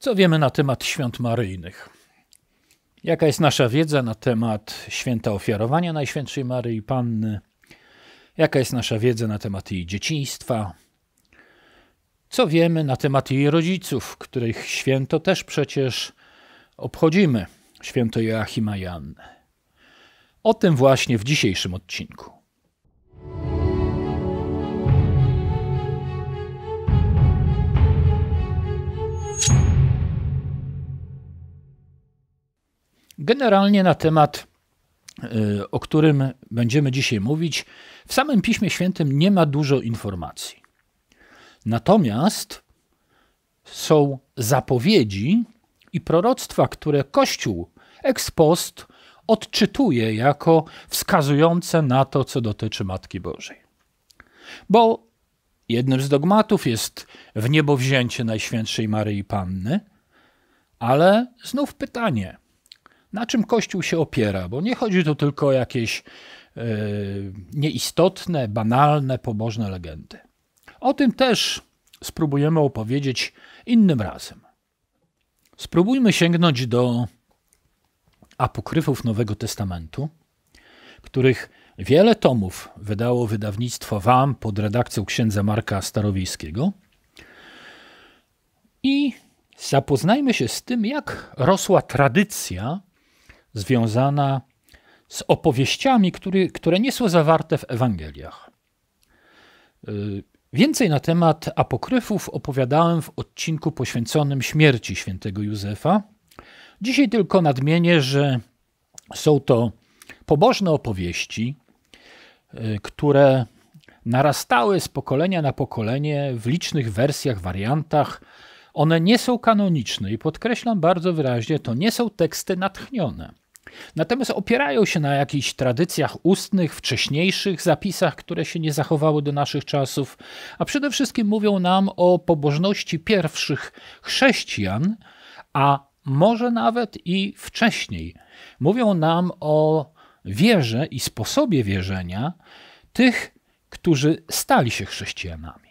Co wiemy na temat świąt maryjnych? Jaka jest nasza wiedza na temat święta ofiarowania Najświętszej Maryi Panny? Jaka jest nasza wiedza na temat jej dzieciństwa? Co wiemy na temat jej rodziców, których święto też przecież obchodzimy, święto Joachima Janny? O tym właśnie w dzisiejszym odcinku. Generalnie na temat, y, o którym będziemy dzisiaj mówić, w samym Piśmie Świętym nie ma dużo informacji. Natomiast są zapowiedzi i proroctwa, które Kościół ex post odczytuje jako wskazujące na to, co dotyczy Matki Bożej. Bo jednym z dogmatów jest w niebo wzięcie Najświętszej Maryi Panny, ale znów pytanie – na czym Kościół się opiera, bo nie chodzi tu tylko o jakieś e, nieistotne, banalne, pobożne legendy. O tym też spróbujemy opowiedzieć innym razem. Spróbujmy sięgnąć do apokryfów Nowego Testamentu, których wiele tomów wydało wydawnictwo Wam pod redakcją księdza Marka Starowiejskiego. I zapoznajmy się z tym, jak rosła tradycja związana z opowieściami, który, które nie są zawarte w Ewangeliach. Y, więcej na temat apokryfów opowiadałem w odcinku poświęconym śmierci świętego Józefa. Dzisiaj tylko nadmienię, że są to pobożne opowieści, y, które narastały z pokolenia na pokolenie w licznych wersjach, wariantach, one nie są kanoniczne i podkreślam bardzo wyraźnie, to nie są teksty natchnione. Natomiast opierają się na jakichś tradycjach ustnych, wcześniejszych zapisach, które się nie zachowały do naszych czasów, a przede wszystkim mówią nam o pobożności pierwszych chrześcijan, a może nawet i wcześniej. Mówią nam o wierze i sposobie wierzenia tych, którzy stali się chrześcijanami.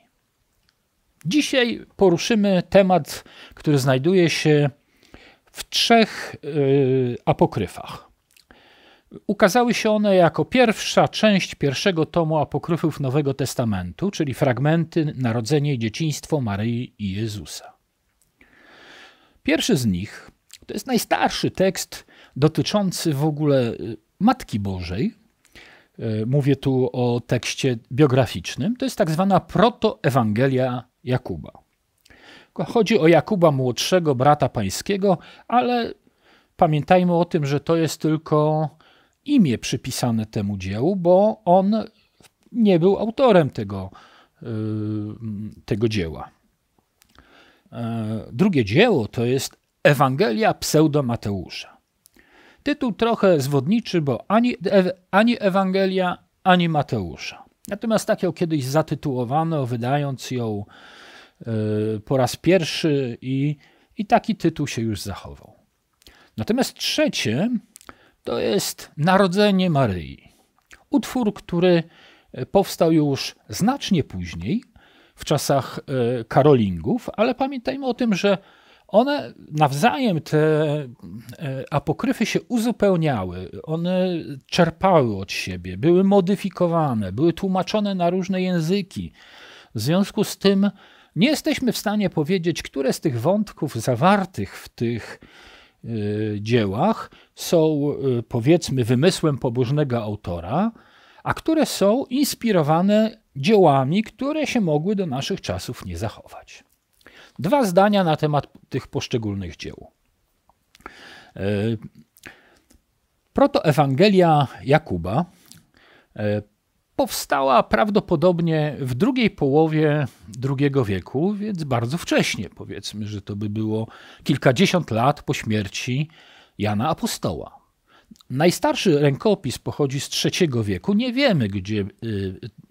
Dzisiaj poruszymy temat, który znajduje się w trzech y, apokryfach. Ukazały się one jako pierwsza część pierwszego tomu apokryfów Nowego Testamentu, czyli fragmenty Narodzenie i Dzieciństwo Maryi i Jezusa. Pierwszy z nich to jest najstarszy tekst dotyczący w ogóle y, Matki Bożej. Y, mówię tu o tekście biograficznym. To jest tak zwana protoewangelia Jakuba. Chodzi o Jakuba, młodszego brata pańskiego, ale pamiętajmy o tym, że to jest tylko imię przypisane temu dziełu, bo on nie był autorem tego, y, tego dzieła. E, drugie dzieło to jest Ewangelia Pseudo-Mateusza. Tytuł trochę zwodniczy, bo ani, ani Ewangelia, ani Mateusza. Natomiast tak ją kiedyś zatytułowano, wydając ją e, po raz pierwszy i, i taki tytuł się już zachował. Natomiast trzecie to jest Narodzenie Maryi. Utwór, który e, powstał już znacznie później, w czasach e, Karolingów, ale pamiętajmy o tym, że one nawzajem, te e, apokryfy się uzupełniały, one czerpały od siebie, były modyfikowane, były tłumaczone na różne języki. W związku z tym nie jesteśmy w stanie powiedzieć, które z tych wątków zawartych w tych e, dziełach są e, powiedzmy wymysłem pobożnego autora, a które są inspirowane dziełami, które się mogły do naszych czasów nie zachować. Dwa zdania na temat tych poszczególnych dzieł. E, protoewangelia Jakuba e, powstała prawdopodobnie w drugiej połowie II wieku, więc bardzo wcześnie, powiedzmy, że to by było kilkadziesiąt lat po śmierci Jana Apostoła. Najstarszy rękopis pochodzi z III wieku. Nie wiemy, gdzie e,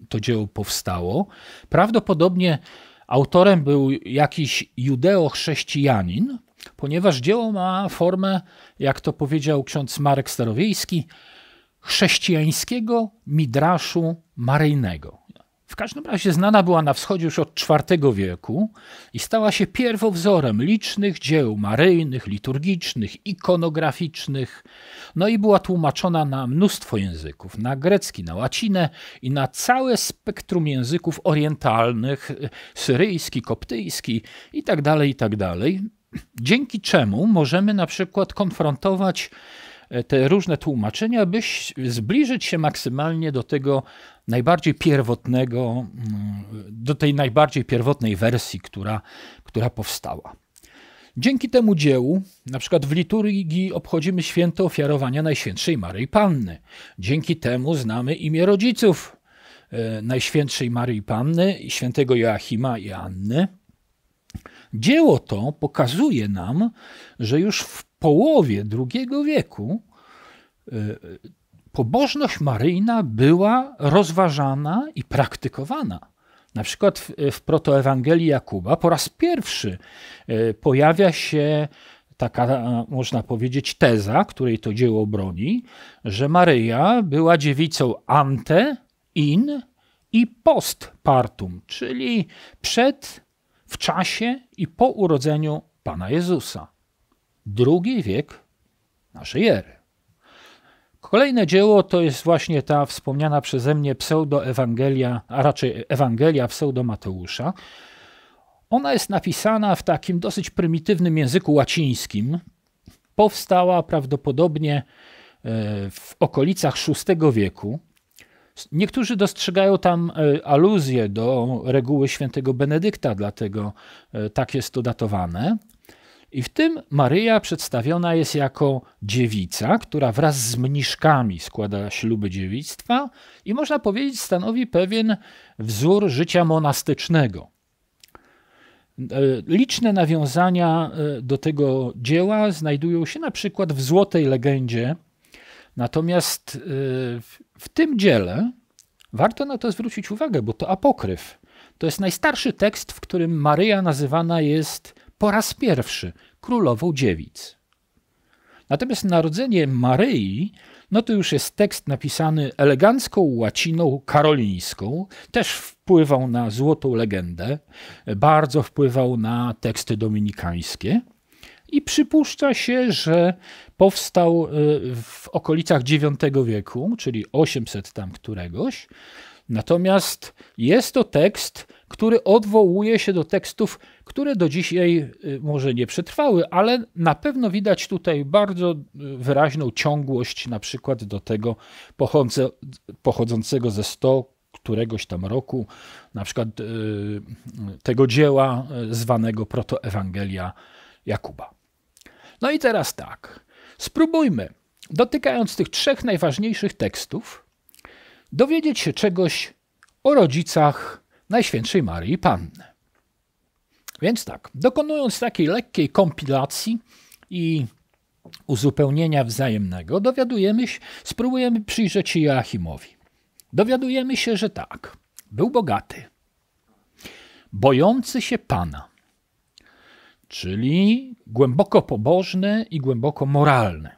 to dzieło powstało. Prawdopodobnie Autorem był jakiś judeo-chrześcijanin, ponieważ dzieło ma formę, jak to powiedział ksiądz Marek Starowiejski, chrześcijańskiego midraszu maryjnego każdym razie znana była na wschodzie już od IV wieku i stała się pierwowzorem licznych dzieł maryjnych, liturgicznych, ikonograficznych, no i była tłumaczona na mnóstwo języków, na grecki, na łacinę i na całe spektrum języków orientalnych, syryjski, koptyjski itd., tak itd., tak dzięki czemu możemy na przykład konfrontować e, te różne tłumaczenia, by zbliżyć się maksymalnie do tego najbardziej pierwotnego, mm, do tej najbardziej pierwotnej wersji, która, która powstała. Dzięki temu dziełu, na przykład w liturgii obchodzimy święto ofiarowania Najświętszej Maryi Panny. Dzięki temu znamy imię rodziców e, Najświętszej Maryi Panny i świętego Joachima i Anny. Dzieło to pokazuje nam, że już w połowie II wieku e, pobożność maryjna była rozważana i praktykowana. Na przykład w, w protoewangelii Jakuba po raz pierwszy e, pojawia się taka, e, można powiedzieć, teza, której to dzieło broni, że Maryja była dziewicą ante, in i postpartum, czyli przed, w czasie i po urodzeniu Pana Jezusa. Drugi wiek naszej ery. Kolejne dzieło to jest właśnie ta wspomniana przeze mnie pseudo-Ewangelia, a raczej Ewangelia pseudo-Mateusza. Ona jest napisana w takim dosyć prymitywnym języku łacińskim. Powstała prawdopodobnie e, w okolicach VI wieku. Niektórzy dostrzegają tam e, aluzję do reguły świętego Benedykta, dlatego e, tak jest to datowane. I w tym Maryja przedstawiona jest jako dziewica, która wraz z mniszkami składa śluby dziewictwa i można powiedzieć stanowi pewien wzór życia monastycznego. E, liczne nawiązania e, do tego dzieła znajdują się na przykład w Złotej Legendzie, natomiast e, w tym dziele warto na to zwrócić uwagę, bo to apokryf. To jest najstarszy tekst, w którym Maryja nazywana jest po raz pierwszy królową dziewic. Natomiast narodzenie Maryi, no to już jest tekst napisany elegancką łaciną karolińską, też wpływał na złotą legendę, bardzo wpływał na teksty dominikańskie. I przypuszcza się, że powstał e, w okolicach IX wieku, czyli 800 tam któregoś. Natomiast jest to tekst, który odwołuje się do tekstów które do dzisiaj y, może nie przetrwały, ale na pewno widać tutaj bardzo y, wyraźną ciągłość na przykład do tego pochodzącego ze 100 któregoś tam roku, na przykład y, tego dzieła zwanego Protoewangelia Jakuba. No i teraz tak, spróbujmy, dotykając tych trzech najważniejszych tekstów, dowiedzieć się czegoś o rodzicach Najświętszej Maryi Panny. Więc tak, dokonując takiej lekkiej kompilacji i uzupełnienia wzajemnego, dowiadujemy się, spróbujemy przyjrzeć się Joachimowi. Dowiadujemy się, że tak, był bogaty, bojący się Pana, czyli głęboko pobożny i głęboko moralny.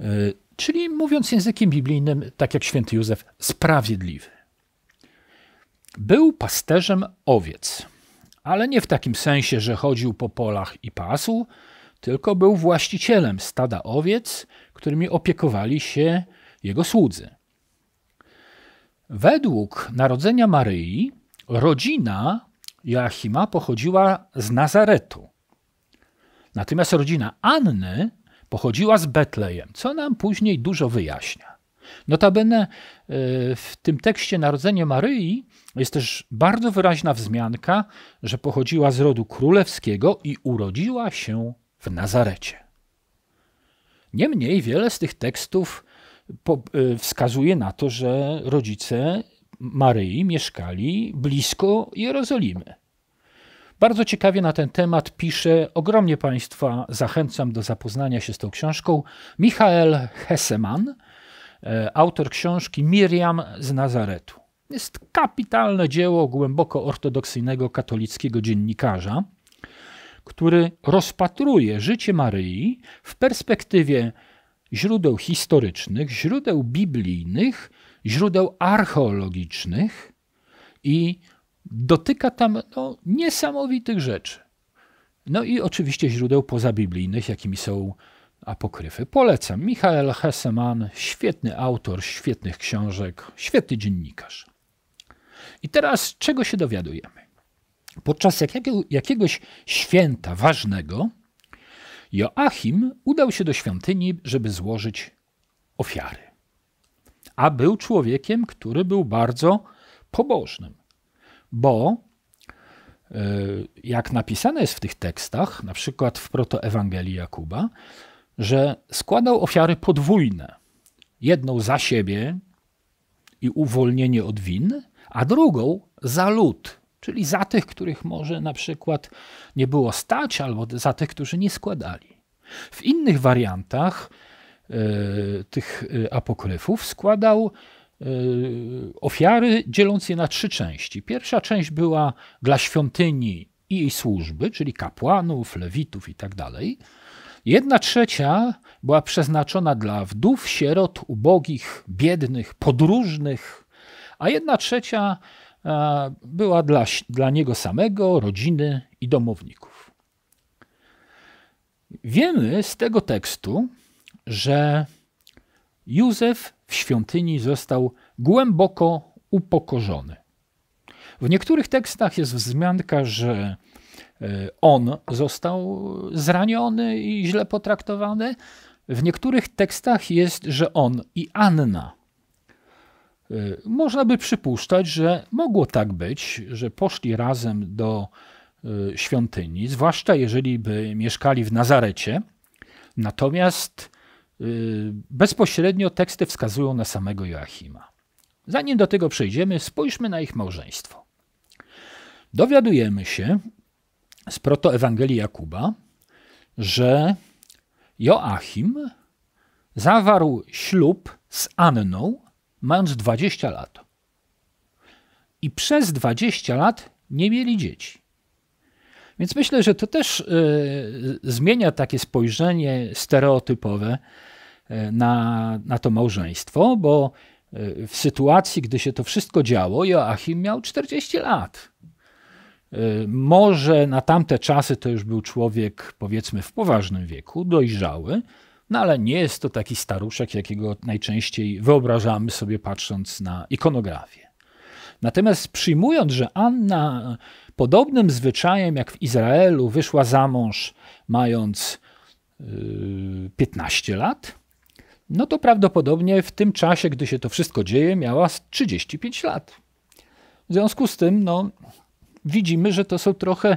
Y, czyli mówiąc językiem biblijnym, tak jak święty Józef, sprawiedliwy. Był pasterzem owiec ale nie w takim sensie, że chodził po polach i pasł, tylko był właścicielem stada owiec, którymi opiekowali się jego słudzy. Według narodzenia Maryi, rodzina Joachima pochodziła z Nazaretu. Natomiast rodzina Anny pochodziła z Betlejem, co nam później dużo wyjaśnia. Notabene e, w tym tekście Narodzenie Maryi jest też bardzo wyraźna wzmianka, że pochodziła z rodu królewskiego i urodziła się w Nazarecie. Niemniej wiele z tych tekstów e, wskazuje na to, że rodzice Maryi mieszkali blisko Jerozolimy. Bardzo ciekawie na ten temat pisze, ogromnie Państwa zachęcam do zapoznania się z tą książką, Michael Hesseman, e, autor książki Miriam z Nazaretu. Jest kapitalne dzieło głęboko ortodoksyjnego katolickiego dziennikarza, który rozpatruje życie Maryi w perspektywie źródeł historycznych, źródeł biblijnych, źródeł archeologicznych i dotyka tam no, niesamowitych rzeczy. No i oczywiście źródeł pozabiblijnych, jakimi są apokryfy. Polecam. Michael Hesseman, świetny autor, świetnych książek, świetny dziennikarz. I teraz czego się dowiadujemy? Podczas jakiego, jakiegoś święta ważnego Joachim udał się do świątyni, żeby złożyć ofiary. A był człowiekiem, który był bardzo pobożnym, bo e, jak napisane jest w tych tekstach, na przykład w protoewangelii Jakuba, że składał ofiary podwójne. Jedną za siebie i uwolnienie od win, a drugą za lud, czyli za tych, których może na przykład nie było stać, albo za tych, którzy nie składali. W innych wariantach y, tych e, apokryfów składał y, ofiary, dzieląc je na trzy części. Pierwsza część była dla świątyni i jej służby, czyli kapłanów, lewitów itd. Tak Jedna trzecia była przeznaczona dla wdów, sierot, ubogich, biednych, podróżnych, a jedna trzecia e, była dla, dla niego samego, rodziny i domowników. Wiemy z tego tekstu, że Józef w świątyni został głęboko upokorzony. W niektórych tekstach jest wzmianka, że e, on został zraniony i źle potraktowany. W niektórych tekstach jest, że on i Anna Y, można by przypuszczać, że mogło tak być, że poszli razem do y, świątyni, zwłaszcza jeżeli by mieszkali w Nazarecie. Natomiast y, bezpośrednio teksty wskazują na samego Joachima. Zanim do tego przejdziemy, spójrzmy na ich małżeństwo. Dowiadujemy się z protoewangelii Jakuba, że Joachim zawarł ślub z Anną, mając 20 lat. I przez 20 lat nie mieli dzieci. Więc myślę, że to też y, zmienia takie spojrzenie stereotypowe e, na, na to małżeństwo, bo e, w sytuacji, gdy się to wszystko działo, Joachim miał 40 lat. Może na tamte czasy to już był człowiek, powiedzmy, w poważnym wieku, dojrzały, no ale nie jest to taki staruszek, jakiego najczęściej wyobrażamy sobie patrząc na ikonografię. Natomiast przyjmując, że Anna podobnym zwyczajem jak w Izraelu wyszła za mąż mając 15 yy, lat, no to prawdopodobnie w tym czasie, gdy się to wszystko dzieje, miała 35 lat. W związku z tym, no, widzimy, że to są trochę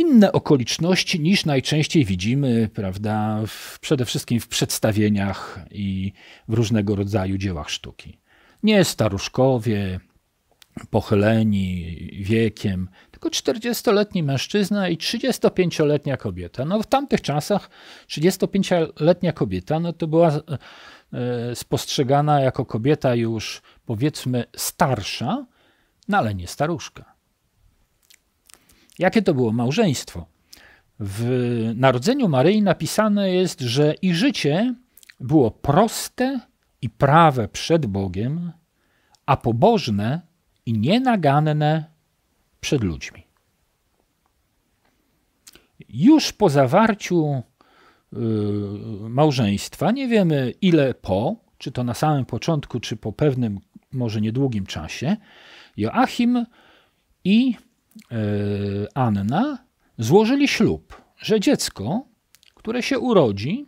inne okoliczności niż najczęściej widzimy, prawda, w, przede wszystkim w przedstawieniach i w różnego rodzaju dziełach sztuki. Nie staruszkowie, pochyleni wiekiem, tylko 40-letni mężczyzna i 35-letnia kobieta. No w tamtych czasach 35-letnia kobieta no to była e, spostrzegana jako kobieta już powiedzmy starsza, no ale nie staruszka. Jakie to było małżeństwo? W Narodzeniu Maryi napisane jest, że i życie było proste i prawe przed Bogiem, a pobożne i nienaganne przed ludźmi. Już po zawarciu y, małżeństwa, nie wiemy ile po, czy to na samym początku, czy po pewnym, może niedługim czasie, Joachim i E, Anna złożyli ślub, że dziecko, które się urodzi,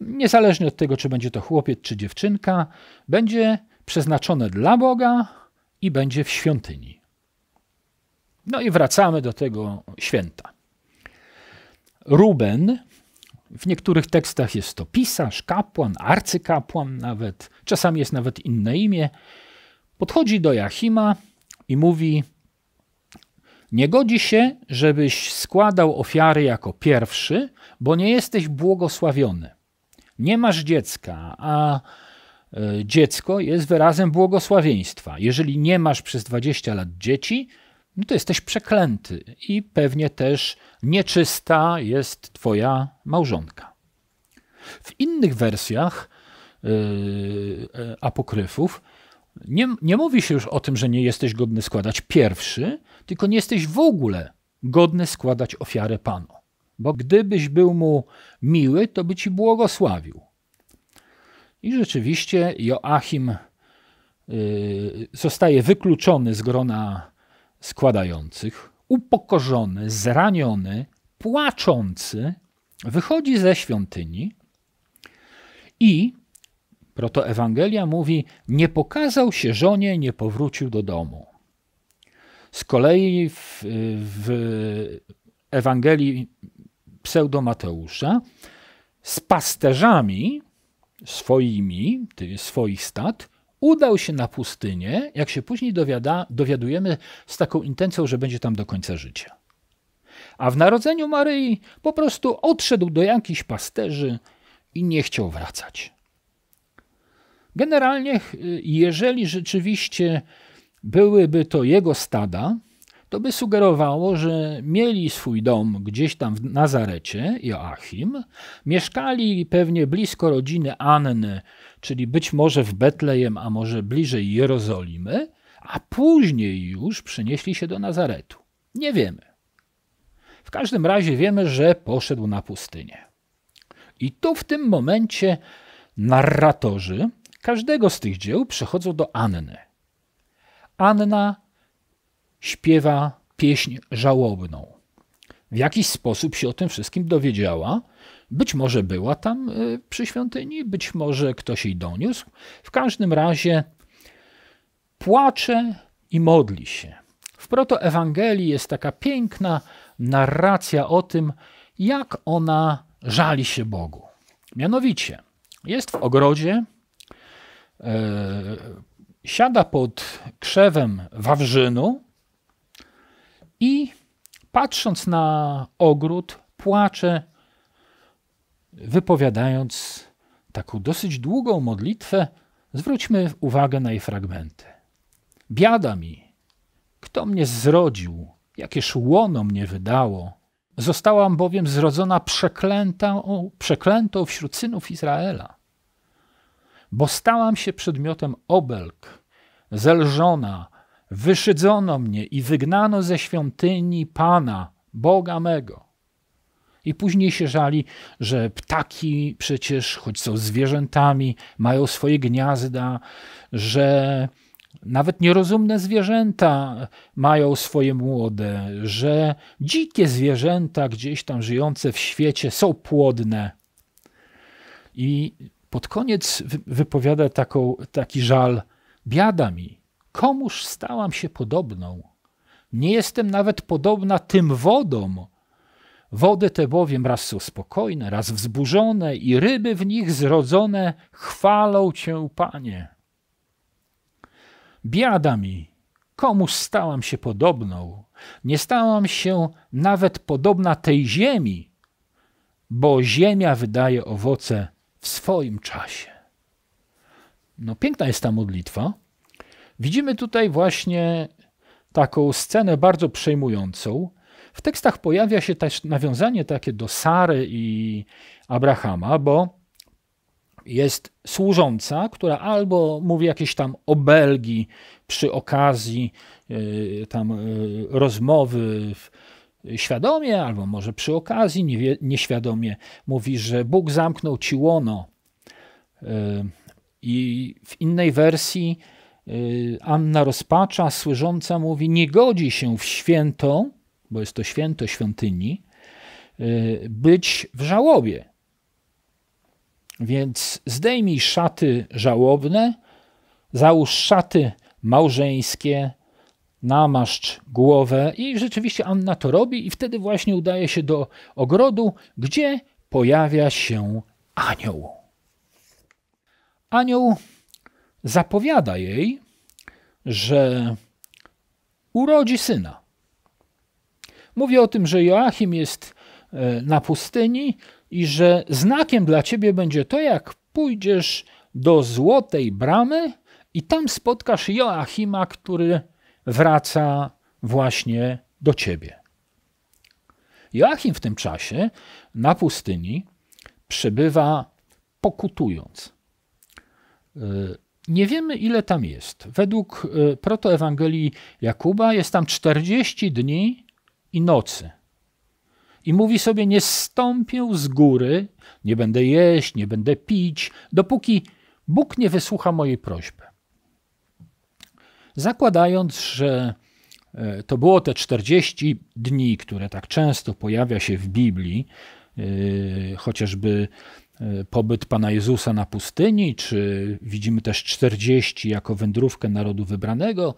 niezależnie od tego, czy będzie to chłopiec czy dziewczynka, będzie przeznaczone dla Boga i będzie w świątyni. No i wracamy do tego święta. Ruben, w niektórych tekstach jest to pisarz, kapłan, arcykapłan nawet, czasami jest nawet inne imię, podchodzi do Jachima i mówi: nie godzi się, żebyś składał ofiary jako pierwszy, bo nie jesteś błogosławiony. Nie masz dziecka, a e, dziecko jest wyrazem błogosławieństwa. Jeżeli nie masz przez 20 lat dzieci, no to jesteś przeklęty i pewnie też nieczysta jest twoja małżonka. W innych wersjach e, e, apokryfów nie, nie mówi się już o tym, że nie jesteś godny składać pierwszy, tylko nie jesteś w ogóle godny składać ofiarę Panu. Bo gdybyś był mu miły, to by ci błogosławił. I rzeczywiście Joachim y, zostaje wykluczony z grona składających, upokorzony, zraniony, płaczący, wychodzi ze świątyni i Protoewangelia mówi: Nie pokazał się żonie, nie powrócił do domu. Z kolei w, w Ewangelii pseudo-Mateusza z pasterzami swoimi, swoich stad, udał się na pustynię, jak się później dowiada, dowiadujemy, z taką intencją, że będzie tam do końca życia. A w narodzeniu Maryi po prostu odszedł do jakichś pasterzy i nie chciał wracać. Generalnie, y, jeżeli rzeczywiście byłyby to jego stada, to by sugerowało, że mieli swój dom gdzieś tam w Nazarecie, Joachim, mieszkali pewnie blisko rodziny Anny, czyli być może w Betlejem, a może bliżej Jerozolimy, a później już przenieśli się do Nazaretu. Nie wiemy. W każdym razie wiemy, że poszedł na pustynię. I tu w tym momencie narratorzy, każdego z tych dzieł przechodzą do Anny. Anna śpiewa pieśń żałobną. W jakiś sposób się o tym wszystkim dowiedziała. Być może była tam e, przy świątyni, być może ktoś jej doniósł. W każdym razie płacze i modli się. W protoewangelii jest taka piękna narracja o tym, jak ona żali się Bogu. Mianowicie, jest w ogrodzie, E, siada pod krzewem Wawrzynu i patrząc na ogród, płacze, wypowiadając taką dosyć długą modlitwę. Zwróćmy uwagę na jej fragmenty. Biada mi, kto mnie zrodził, jakież łono mnie wydało. Zostałam bowiem zrodzona przeklętą, przeklętą wśród synów Izraela bo stałam się przedmiotem obelg, zelżona, wyszydzono mnie i wygnano ze świątyni Pana, Boga mego. I później się żali, że ptaki przecież, choć są zwierzętami, mają swoje gniazda, że nawet nierozumne zwierzęta mają swoje młode, że dzikie zwierzęta gdzieś tam żyjące w świecie są płodne. I pod koniec wypowiada taką, taki żal: Biada mi, komuż stałam się podobną? Nie jestem nawet podobna tym wodom. Wody te bowiem raz są spokojne, raz wzburzone, i ryby w nich zrodzone chwalą cię, panie. Biada mi, komuż stałam się podobną? Nie stałam się nawet podobna tej ziemi, bo ziemia wydaje owoce w swoim czasie. No, piękna jest ta modlitwa. Widzimy tutaj właśnie taką scenę bardzo przejmującą. W tekstach pojawia się też nawiązanie takie do Sary i Abrahama, bo jest służąca, która albo mówi jakieś tam obelgi przy okazji yy, tam yy, rozmowy, w, świadomie, albo może przy okazji, nieświadomie, mówi, że Bóg zamknął ci łono. Y, I w innej wersji y, Anna rozpacza, słysząca mówi, nie godzi się w święto, bo jest to święto świątyni, y, być w żałobie. Więc zdejmij szaty żałobne, załóż szaty małżeńskie, namaszcz głowę i rzeczywiście Anna to robi i wtedy właśnie udaje się do ogrodu, gdzie pojawia się anioł. Anioł zapowiada jej, że urodzi syna. Mówię o tym, że Joachim jest e, na pustyni i że znakiem dla ciebie będzie to, jak pójdziesz do złotej bramy i tam spotkasz Joachima, który wraca właśnie do ciebie. Joachim w tym czasie na pustyni przebywa pokutując. Y, nie wiemy, ile tam jest. Według y, protoewangelii Jakuba jest tam 40 dni i nocy. I mówi sobie: Nie stąpię z góry, nie będę jeść, nie będę pić, dopóki Bóg nie wysłucha mojej prośby zakładając, że e, to było te 40 dni, które tak często pojawia się w Biblii, e, chociażby e, pobyt Pana Jezusa na pustyni, czy widzimy też 40 jako wędrówkę narodu wybranego.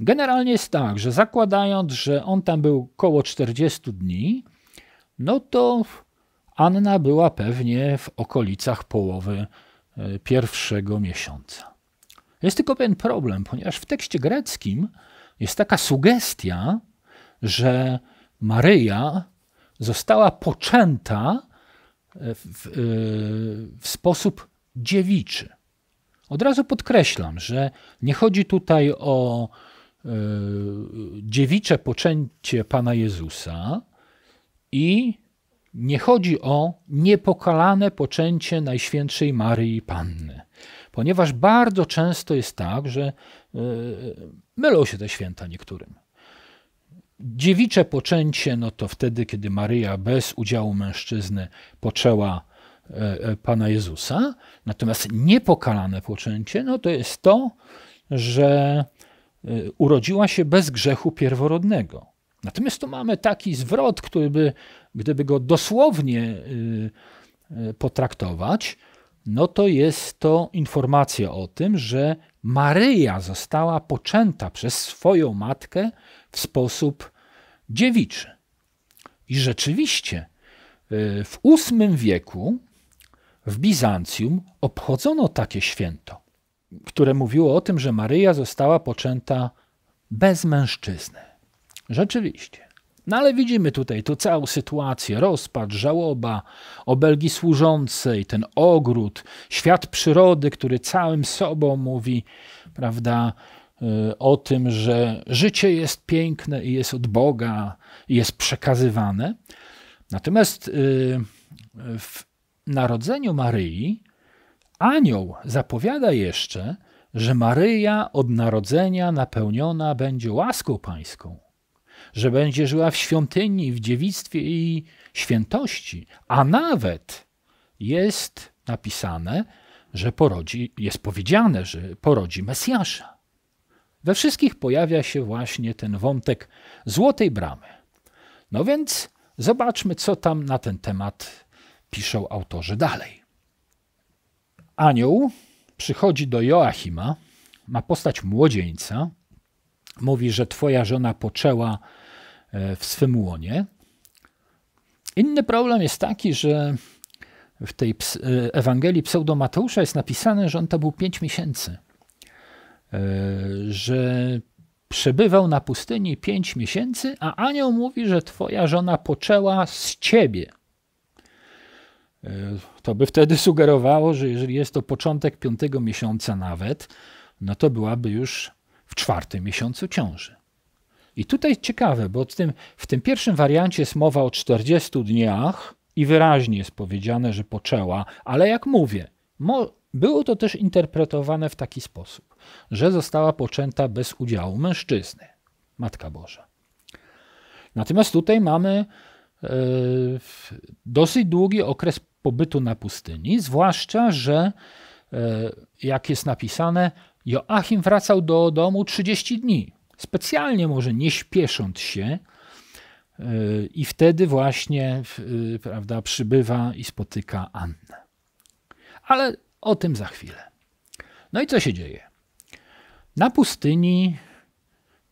Generalnie jest tak, że zakładając, że on tam był około 40 dni, no to Anna była pewnie w okolicach połowy pierwszego miesiąca. Jest tylko pewien problem, ponieważ w tekście greckim jest taka sugestia, że Maryja została poczęta w, w sposób dziewiczy. Od razu podkreślam, że nie chodzi tutaj o e, dziewicze poczęcie Pana Jezusa i nie chodzi o niepokalane poczęcie Najświętszej Maryi Panny. Ponieważ bardzo często jest tak, że e, mylą się te święta niektórym. Dziewicze poczęcie, no to wtedy, kiedy Maryja bez udziału mężczyzny poczęła e, e, Pana Jezusa. Natomiast niepokalane poczęcie, no to jest to, że urodziła się bez grzechu pierworodnego. Natomiast tu mamy taki zwrot, który by, gdyby go dosłownie potraktować, no to jest to informacja o tym, że Maryja została poczęta przez swoją matkę w sposób dziewiczy. I rzeczywiście e, w VIII wieku w Bizancjum obchodzono takie święto, które mówiło o tym, że Maryja została poczęta bez mężczyzny. Rzeczywiście. No ale widzimy tutaj tę całą sytuację, rozpacz, żałoba obelgi służącej, ten ogród, świat przyrody, który całym sobą mówi, prawda, y, o tym, że życie jest piękne i jest od Boga, i jest przekazywane. Natomiast y, w narodzeniu Maryi anioł zapowiada jeszcze, że Maryja od narodzenia napełniona będzie łaską pańską że będzie żyła w świątyni, w dziewictwie i świętości, a nawet jest napisane, że porodzi, jest powiedziane, że porodzi Mesjasza. We wszystkich pojawia się właśnie ten wątek złotej bramy. No więc zobaczmy, co tam na ten temat piszą autorzy dalej. Anioł przychodzi do Joachima, ma postać młodzieńca, mówi, że twoja żona poczęła E, w swym łonie. Inny problem jest taki, że w tej e, Ewangelii pseudo-Mateusza jest napisane, że on to był pięć miesięcy. E, że przebywał na pustyni pięć miesięcy, a anioł mówi, że twoja żona poczęła z ciebie. To by wtedy sugerowało, że jeżeli jest to początek piątego miesiąca nawet, no to byłaby już w czwartym miesiącu ciąży. I tutaj ciekawe, bo w tym, w tym pierwszym wariancie jest mowa o 40 dniach i wyraźnie jest powiedziane, że poczęła, ale jak mówię, było to też interpretowane w taki sposób, że została poczęta bez udziału mężczyzny, Matka Boża. Natomiast tutaj mamy e, dosyć długi okres pobytu na pustyni, zwłaszcza, że e, jak jest napisane, Joachim wracał do domu 30 dni specjalnie może nie śpiesząc się, e, i wtedy właśnie e, prawda, przybywa i spotyka Annę. Ale o tym za chwilę. No i co się dzieje? Na pustyni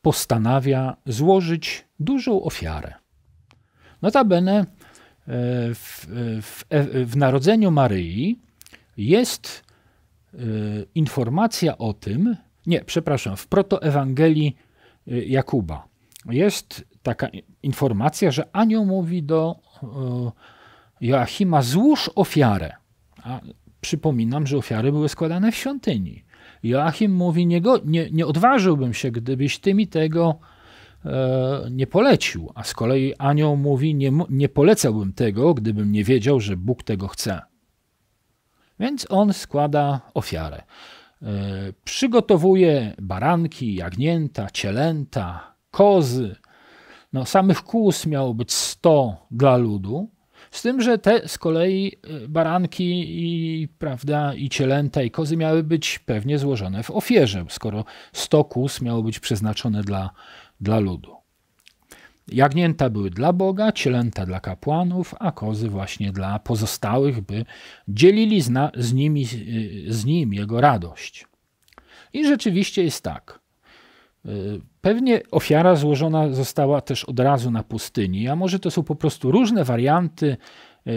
postanawia złożyć dużą ofiarę. Notabene e, w, w, w narodzeniu Maryi jest informacja o tym, nie, przepraszam, w protoewangelii Y, Jakuba. Jest taka informacja, że anioł mówi do y, Joachima: Złóż ofiarę. A przypominam, że ofiary były składane w świątyni. Joachim mówi: nie, go, nie, nie odważyłbym się, gdybyś ty mi tego e, nie polecił. A z kolei anioł mówi: nie, nie polecałbym tego, gdybym nie wiedział, że Bóg tego chce. Więc on składa ofiarę. E, przygotowuje baranki, jagnięta, cielęta, kozy. No, samych kóz miało być 100 dla ludu, z tym, że te z kolei e, baranki i, prawda, i cielęta i kozy miały być pewnie złożone w ofierze, skoro 100 kóz miało być przeznaczone dla, dla ludu. Jagnięta były dla Boga, cielęta dla kapłanów, a kozy właśnie dla pozostałych, by dzielili z, z, nimi, z nim jego radość. I rzeczywiście jest tak. Y, pewnie ofiara złożona została też od razu na pustyni, a może to są po prostu różne warianty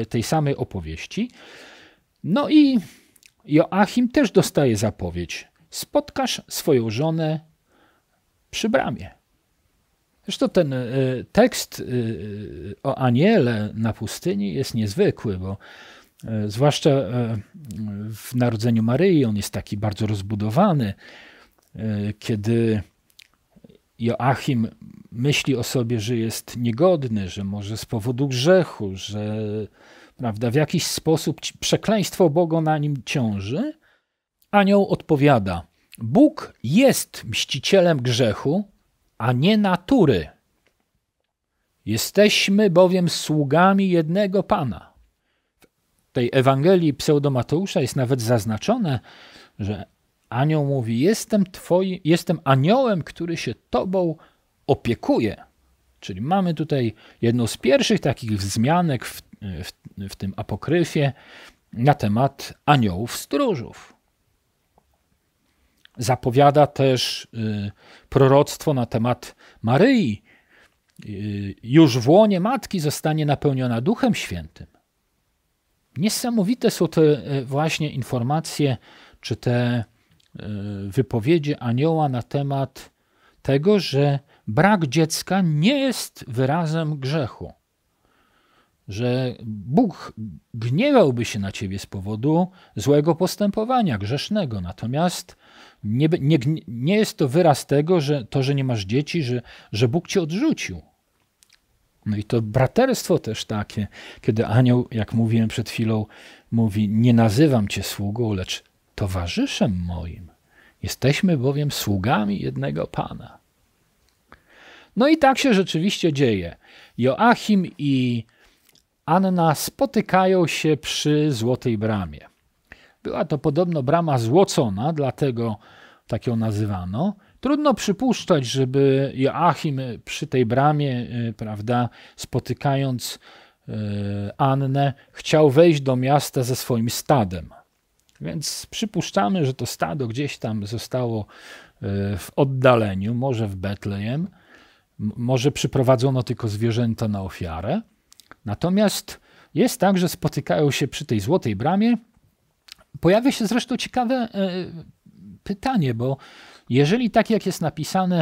y, tej samej opowieści. No i Joachim też dostaje zapowiedź: spotkasz swoją żonę przy bramie. Zresztą ten y, tekst y, y, o aniele na pustyni jest niezwykły, bo zwłaszcza w Narodzeniu Maryi on jest taki bardzo rozbudowany, kiedy Joachim myśli o sobie, że jest niegodny, że może z powodu grzechu, że prawda, w jakiś sposób przekleństwo Boga na nim ciąży, anioł odpowiada: Bóg jest mścicielem grzechu a nie natury. Jesteśmy bowiem sługami jednego Pana. W tej Ewangelii pseudomateusza jest nawet zaznaczone, że anioł mówi: Jestem, twoim, jestem aniołem, który się Tobą opiekuje. Czyli mamy tutaj jedną z pierwszych takich wzmianek w, w, w tym apokryfie na temat aniołów stróżów zapowiada też y, proroctwo na temat Maryi. Y, już w łonie matki zostanie napełniona Duchem Świętym. Niesamowite są te e, właśnie informacje, czy te e, wypowiedzi anioła na temat tego, że brak dziecka nie jest wyrazem grzechu. Że Bóg gniewałby się na ciebie z powodu złego postępowania grzesznego, natomiast nie, nie, nie jest to wyraz tego, że to, że nie masz dzieci, że, że Bóg cię odrzucił. No i to braterstwo też takie, kiedy anioł, jak mówiłem przed chwilą, mówi: Nie nazywam cię sługą, lecz towarzyszem moim. Jesteśmy bowiem sługami jednego Pana. No i tak się rzeczywiście dzieje. Joachim i Anna spotykają się przy złotej bramie. Była to podobno brama złocona, dlatego tak ją nazywano. Trudno przypuszczać, żeby Joachim przy tej bramie, e, prawda, spotykając e, Annę, chciał wejść do miasta ze swoim stadem. Więc przypuszczamy, że to stado gdzieś tam zostało e, w oddaleniu, może w Betlejem, może przyprowadzono tylko zwierzęta na ofiarę. Natomiast jest tak, że spotykają się przy tej złotej bramie Pojawia się zresztą ciekawe e, pytanie, bo jeżeli tak jak jest napisane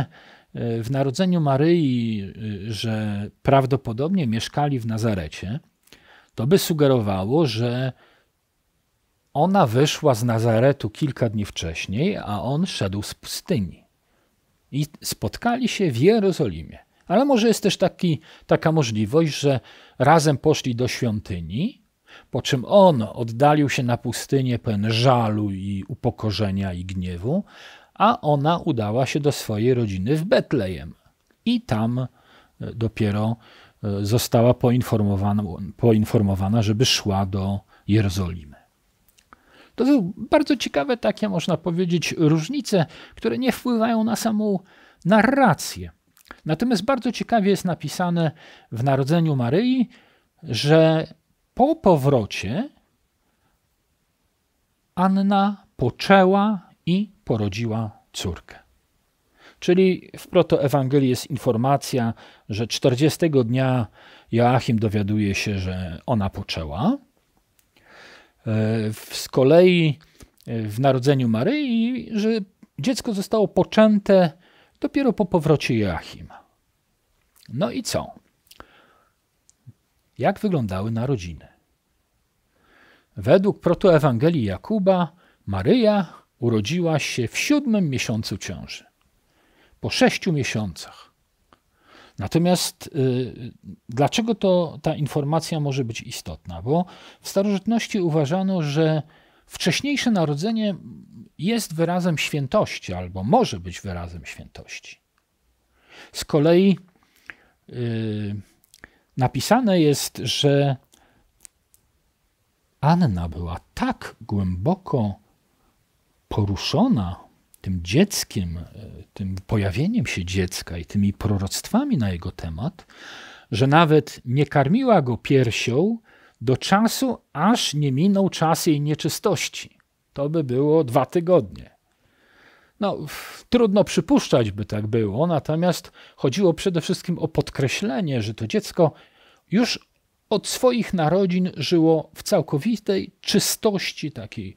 e, w Narodzeniu Maryi, e, że prawdopodobnie mieszkali w Nazarecie, to by sugerowało, że ona wyszła z Nazaretu kilka dni wcześniej, a on szedł z pustyni. I spotkali się w Jerozolimie. Ale może jest też taki, taka możliwość, że razem poszli do świątyni, po czym on oddalił się na pustynię pełen żalu i upokorzenia i gniewu, a ona udała się do swojej rodziny w Betlejem. I tam e, dopiero e, została poinformowana, poinformowana żeby szła do Jerozolimy. To są bardzo ciekawe takie, można powiedzieć, różnice, które nie wpływają na samą narrację. Natomiast bardzo ciekawie jest napisane w Narodzeniu Maryi, że po powrocie Anna poczęła i porodziła córkę. Czyli w protoewangelii jest informacja, że 40 dnia Joachim dowiaduje się, że ona poczęła. E, z kolei e, w narodzeniu Maryi, że dziecko zostało poczęte dopiero po powrocie Joachima. No i co? Jak wyglądały narodziny? Według protoewangelii Jakuba, Maryja urodziła się w siódmym miesiącu ciąży, po sześciu miesiącach. Natomiast y, dlaczego to ta informacja może być istotna? Bo w starożytności uważano, że wcześniejsze narodzenie jest wyrazem świętości, albo może być wyrazem świętości. Z kolei y, napisane jest, że Anna była tak głęboko poruszona tym dzieckiem, e, tym pojawieniem się dziecka i tymi proroctwami na jego temat, że nawet nie karmiła go piersią do czasu, aż nie minął czas jej nieczystości. To by było dwa tygodnie. No, trudno przypuszczać, by tak było, natomiast chodziło przede wszystkim o podkreślenie, że to dziecko już od swoich narodzin żyło w całkowitej czystości takiej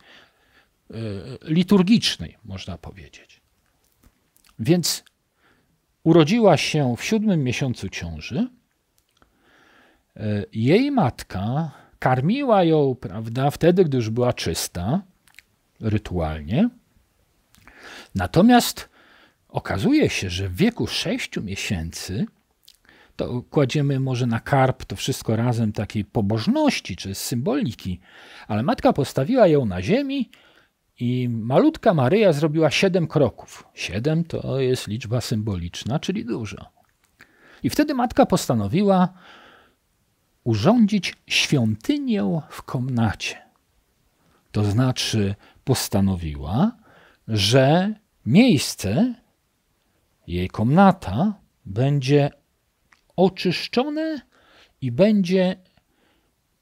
e, liturgicznej, można powiedzieć. Więc urodziła się w siódmym miesiącu ciąży. E, jej matka karmiła ją, prawda, wtedy, gdy już była czysta, rytualnie. Natomiast okazuje się, że w wieku sześciu miesięcy to kładziemy może na karp to wszystko razem takiej pobożności czy symboliki. Ale matka postawiła ją na ziemi i malutka Maryja zrobiła siedem kroków. Siedem to jest liczba symboliczna, czyli dużo. I wtedy matka postanowiła urządzić świątynię w komnacie. To znaczy postanowiła, że miejsce, jej komnata, będzie oczyszczone i będzie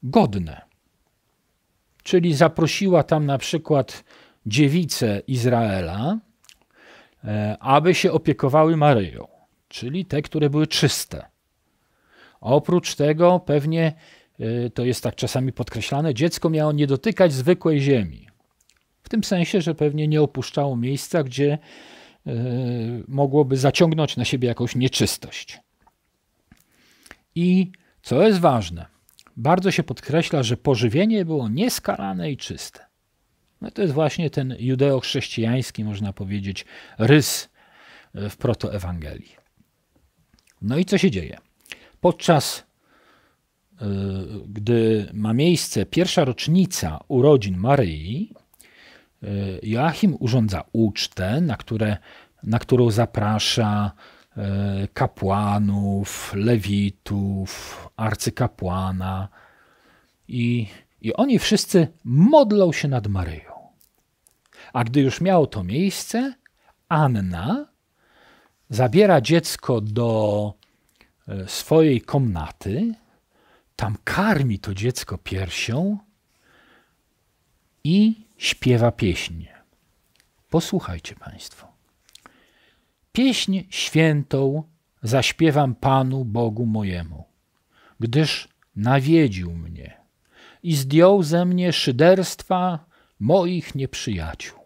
godne. Czyli zaprosiła tam na przykład dziewice Izraela, e, aby się opiekowały Maryją, czyli te, które były czyste. Oprócz tego pewnie e, to jest tak czasami podkreślane, dziecko miało nie dotykać zwykłej ziemi. W tym sensie, że pewnie nie opuszczało miejsca, gdzie e, mogłoby zaciągnąć na siebie jakąś nieczystość. I co jest ważne, bardzo się podkreśla, że pożywienie było nieskalane i czyste. No to jest właśnie ten judeo-chrześcijański, można powiedzieć, rys e, w protoewangelii. No i co się dzieje? Podczas e, gdy ma miejsce pierwsza rocznica urodzin Maryi, e, Joachim urządza ucztę, na, które, na którą zaprasza E, kapłanów, lewitów, arcykapłana. I, I oni wszyscy modlą się nad Maryją. A gdy już miało to miejsce, Anna zabiera dziecko do e, swojej komnaty, tam karmi to dziecko piersią i śpiewa pieśń. Posłuchajcie Państwo. Pieśń świętą zaśpiewam Panu Bogu mojemu, gdyż nawiedził mnie i zdjął ze mnie szyderstwa moich nieprzyjaciół.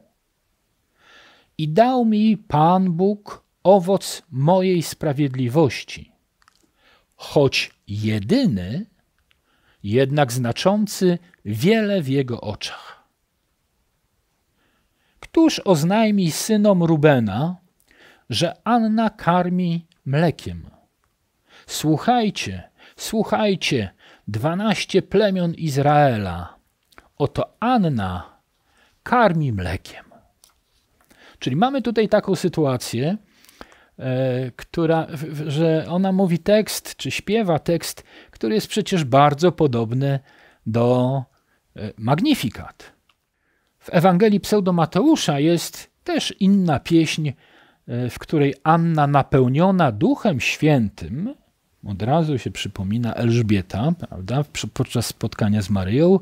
I dał mi Pan Bóg owoc mojej sprawiedliwości, choć jedyny, jednak znaczący wiele w jego oczach. Któż oznajmi synom Rubena, że Anna karmi mlekiem. Słuchajcie, słuchajcie, dwanaście plemion Izraela. Oto Anna karmi mlekiem. Czyli mamy tutaj taką sytuację, e, która, że ona mówi tekst, czy śpiewa tekst, który jest przecież bardzo podobny do e, Magnifikat. W Ewangelii Pseudo Mateusza jest też inna pieśń E, w której Anna napełniona Duchem Świętym, od razu się przypomina Elżbieta, prawda, podczas spotkania z Maryją,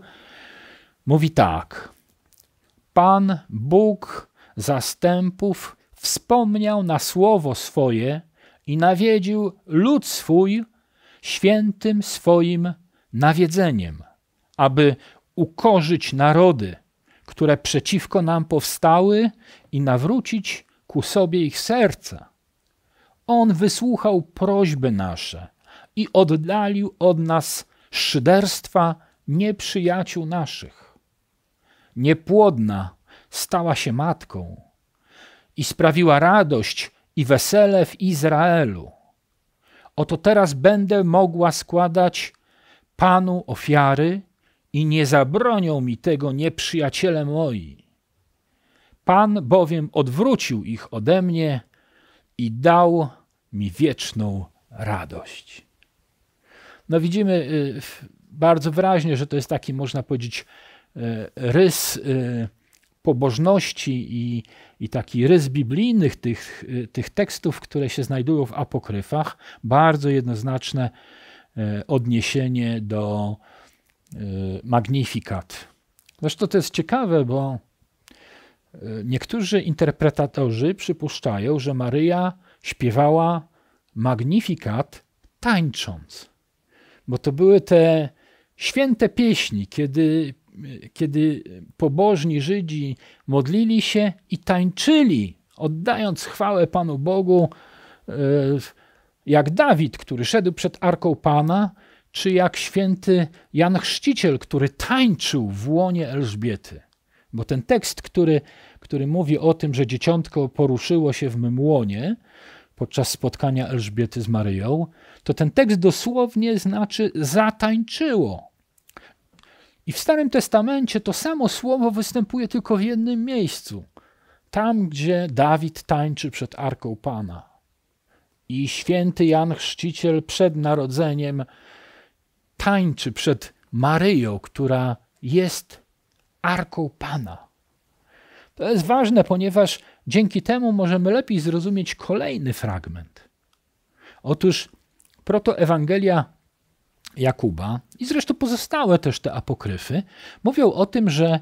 mówi tak: Pan Bóg zastępów wspomniał na słowo swoje i nawiedził lud swój świętym swoim nawiedzeniem, aby ukorzyć narody, które przeciwko nam powstały i nawrócić ku sobie ich serca. On wysłuchał prośby nasze i oddalił od nas szyderstwa nieprzyjaciół naszych. Niepłodna stała się matką i sprawiła radość i wesele w Izraelu. Oto teraz będę mogła składać Panu ofiary i nie zabronią mi tego nieprzyjaciele moi. Pan bowiem odwrócił ich ode mnie i dał mi wieczną radość. No widzimy y, bardzo wyraźnie, że to jest taki, można powiedzieć, y, rys y, pobożności i, i taki rys biblijnych tych, tych tekstów, które się znajdują w apokryfach, bardzo jednoznaczne odniesienie do magnifikat. Zresztą to jest ciekawe, bo Niektórzy interpretatorzy przypuszczają, że Maryja śpiewała magnifikat tańcząc, bo to były te święte pieśni, kiedy, kiedy pobożni Żydzi modlili się i tańczyli, oddając chwałę Panu Bogu, e, jak Dawid, który szedł przed arką Pana, czy jak święty Jan Chrzciciel, który tańczył w łonie Elżbiety. Bo ten tekst, który, który mówi o tym, że dzieciątko poruszyło się w mymłonie podczas spotkania Elżbiety z Maryją, to ten tekst dosłownie znaczy zatańczyło. I w Starym Testamencie to samo słowo występuje tylko w jednym miejscu. Tam, gdzie Dawid tańczy przed arką Pana. I święty Jan Chrzciciel przed narodzeniem tańczy przed Maryją, która jest arką Pana. To jest ważne, ponieważ dzięki temu możemy lepiej zrozumieć kolejny fragment. Otóż protoewangelia Jakuba i zresztą pozostałe też te apokryfy mówią o tym, że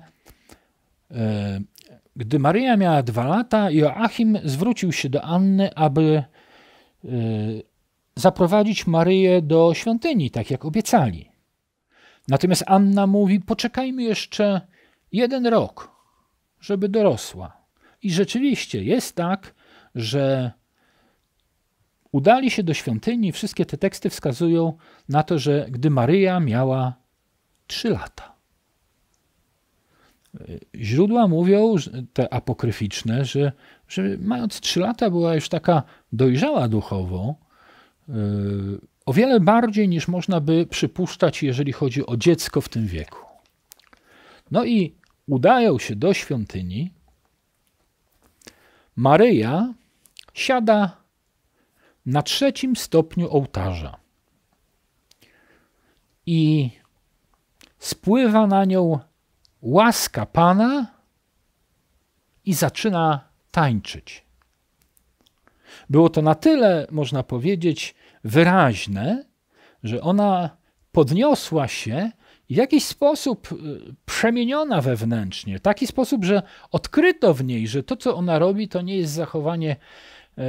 e, gdy Maryja miała dwa lata, Joachim zwrócił się do Anny, aby e, zaprowadzić Maryję do świątyni, tak jak obiecali. Natomiast Anna mówi: Poczekajmy jeszcze jeden rok, żeby dorosła. I rzeczywiście jest tak, że udali się do świątyni. Wszystkie te teksty wskazują na to, że gdy Maryja miała 3 lata. Źródła mówią, te apokryficzne, że, że mając 3 lata była już taka dojrzała duchowo, yy, o wiele bardziej niż można by przypuszczać, jeżeli chodzi o dziecko w tym wieku. No i udają się do świątyni, Maryja siada na trzecim stopniu ołtarza i spływa na nią łaska Pana i zaczyna tańczyć. Było to na tyle, można powiedzieć, wyraźne, że ona podniosła się w jakiś sposób y, przemieniona wewnętrznie, w taki sposób, że odkryto w niej, że to, co ona robi, to nie jest zachowanie e,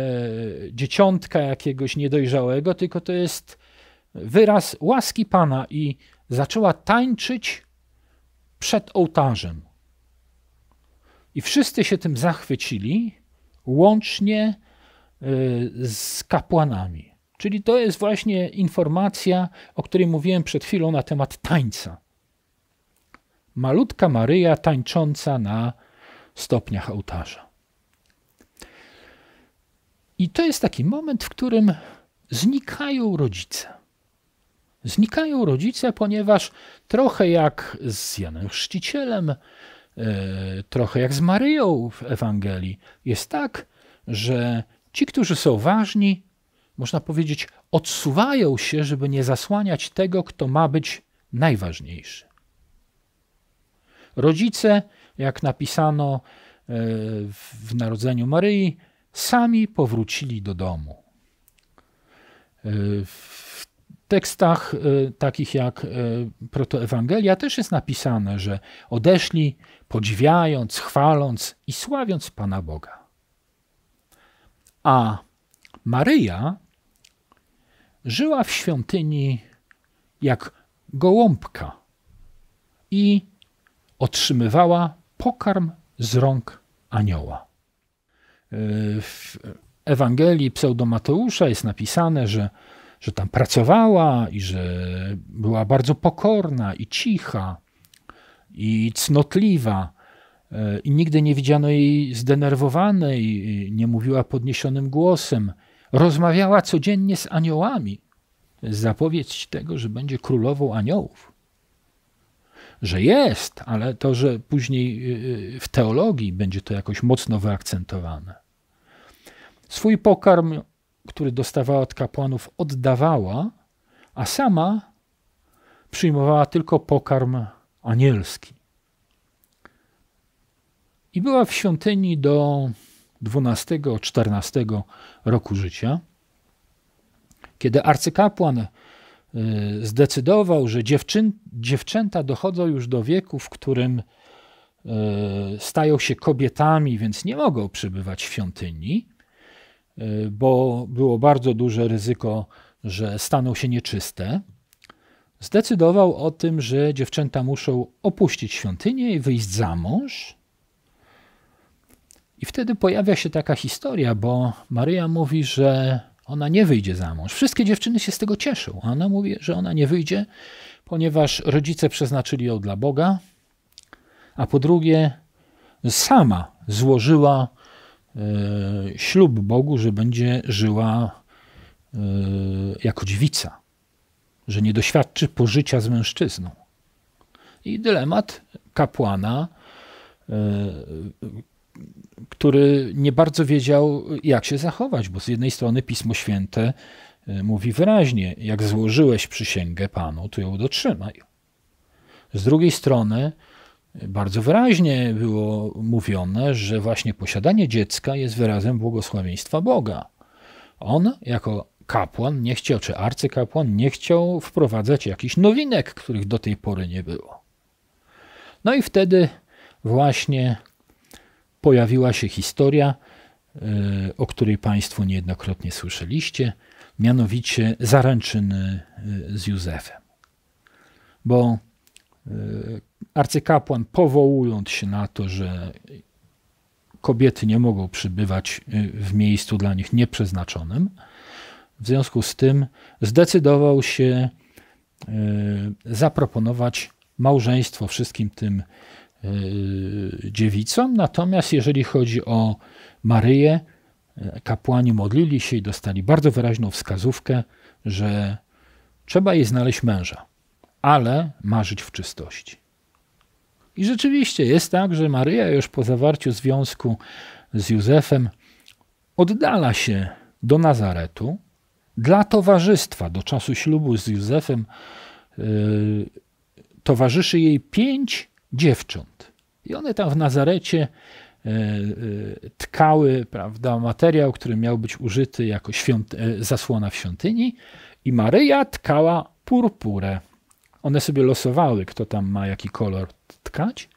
dzieciątka jakiegoś niedojrzałego, tylko to jest wyraz łaski Pana i zaczęła tańczyć przed ołtarzem. I wszyscy się tym zachwycili, łącznie y, z kapłanami. Czyli to jest właśnie informacja, o której mówiłem przed chwilą na temat tańca. Malutka Maryja tańcząca na stopniach ołtarza. I to jest taki moment, w którym znikają rodzice. Znikają rodzice, ponieważ trochę jak z Janem Chrzcicielem, e, trochę jak z Maryją w Ewangelii, jest tak, że ci, którzy są ważni, można powiedzieć, odsuwają się, żeby nie zasłaniać tego, kto ma być najważniejszy. Rodzice, jak napisano e, w Narodzeniu Maryi, sami powrócili do domu. E, w tekstach e, takich jak Protoewangelia też jest napisane, że odeszli podziwiając, chwaląc i sławiąc Pana Boga. A Maryja żyła w świątyni jak gołąbka i otrzymywała pokarm z rąk anioła. E, w Ewangelii pseudomateusza jest napisane, że, że tam pracowała i że była bardzo pokorna i cicha i cnotliwa. E, I nigdy nie widziano jej zdenerwowanej, nie mówiła podniesionym głosem, Rozmawiała codziennie z aniołami. Zapowiedź tego, że będzie królową aniołów. Że jest, ale to, że później y, y, w teologii będzie to jakoś mocno wyakcentowane. Swój pokarm, który dostawała od kapłanów, oddawała, a sama przyjmowała tylko pokarm anielski. I była w świątyni do 12-14 roku życia. Kiedy arcykapłan y, zdecydował, że dziewczyn, dziewczęta dochodzą już do wieku, w którym y, stają się kobietami, więc nie mogą przybywać w świątyni, y, bo było bardzo duże ryzyko, że staną się nieczyste. Zdecydował o tym, że dziewczęta muszą opuścić świątynię i wyjść za mąż, i wtedy pojawia się taka historia, bo Maryja mówi, że ona nie wyjdzie za mąż. Wszystkie dziewczyny się z tego cieszą, a ona mówi, że ona nie wyjdzie, ponieważ rodzice przeznaczyli ją dla Boga, a po drugie sama złożyła e, ślub Bogu, że będzie żyła e, jako dziewica, że nie doświadczy pożycia z mężczyzną. I dylemat kapłana e, który nie bardzo wiedział, jak się zachować, bo z jednej strony Pismo Święte y, mówi wyraźnie: jak złożyłeś przysięgę Panu, to ją dotrzymaj. Z drugiej strony, y, bardzo wyraźnie było mówione, że właśnie posiadanie dziecka jest wyrazem błogosławieństwa Boga. On, jako kapłan, nie chciał, czy arcykapłan, nie chciał wprowadzać jakichś nowinek, których do tej pory nie było. No i wtedy właśnie pojawiła się historia, e, o której Państwo niejednokrotnie słyszeliście, mianowicie zaręczyny e, z Józefem. Bo e, arcykapłan, powołując się na to, że kobiety nie mogą przybywać w miejscu dla nich nieprzeznaczonym, w związku z tym zdecydował się zaproponować małżeństwo wszystkim tym Y, dziewicom. Natomiast jeżeli chodzi o Maryję, y, kapłani modlili się i dostali bardzo wyraźną wskazówkę, że trzeba jej znaleźć męża, ale marzyć w czystości. I rzeczywiście jest tak, że Maryja już po zawarciu związku z Józefem oddala się do Nazaretu dla towarzystwa. Do czasu ślubu z Józefem yy, towarzyszy jej pięć dziewcząt. I one tam w Nazarecie e, e, tkały prawda, materiał, który miał być użyty jako e, zasłona w świątyni, i Maryja tkała purpurę. One sobie losowały, kto tam ma jaki kolor tkać,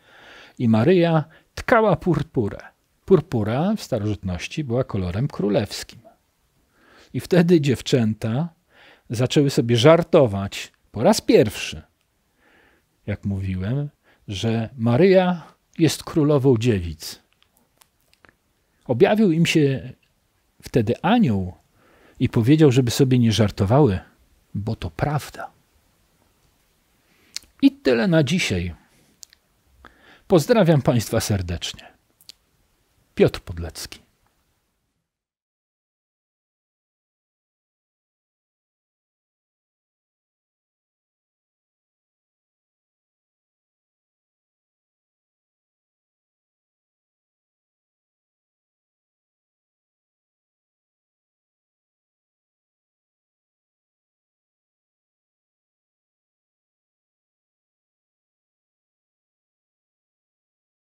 i Maryja tkała purpurę. Purpura w starożytności była kolorem królewskim. I wtedy dziewczęta zaczęły sobie żartować po raz pierwszy, jak mówiłem, że Maryja jest królową dziewic. Objawił im się wtedy anioł i powiedział, żeby sobie nie żartowały, bo to prawda. I tyle na dzisiaj. Pozdrawiam Państwa serdecznie. Piotr Podlecki.